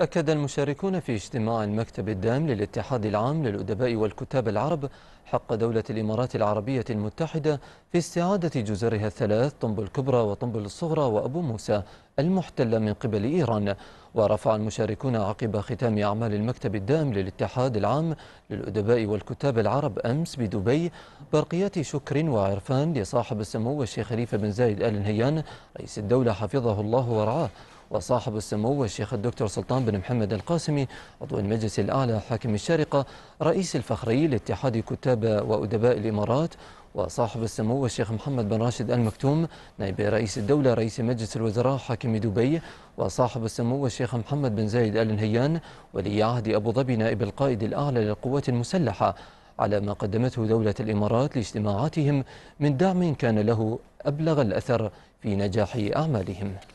أكد المشاركون في اجتماع المكتب الدائم للاتحاد العام للأدباء والكتاب العرب حق دولة الإمارات العربية المتحدة في استعادة جزرها الثلاث طنبل الكبرى وطنبل الصغرى وأبو موسى المحتلة من قبل إيران ورفع المشاركون عقب ختام أعمال المكتب الدائم للاتحاد العام للأدباء والكتاب العرب أمس بدبي برقيات شكر وعرفان لصاحب السمو الشيخ خليفة بن زايد آل نهيان رئيس الدولة حفظه الله ورعاه وصاحب السمو الشيخ الدكتور سلطان بن محمد القاسمي عضو المجلس الأعلى حاكم الشارقة رئيس الفخري لاتحاد كتاب وأدباء الإمارات وصاحب السمو الشيخ محمد بن راشد المكتوم نائب رئيس الدولة رئيس مجلس الوزراء حاكم دبي وصاحب السمو الشيخ محمد بن زايد آل نهيان ولي عهد أبو ظبي نائب القائد الأعلى للقوات المسلحة على ما قدمته دولة الإمارات لاجتماعاتهم من دعم كان له أبلغ الأثر في نجاح أعمالهم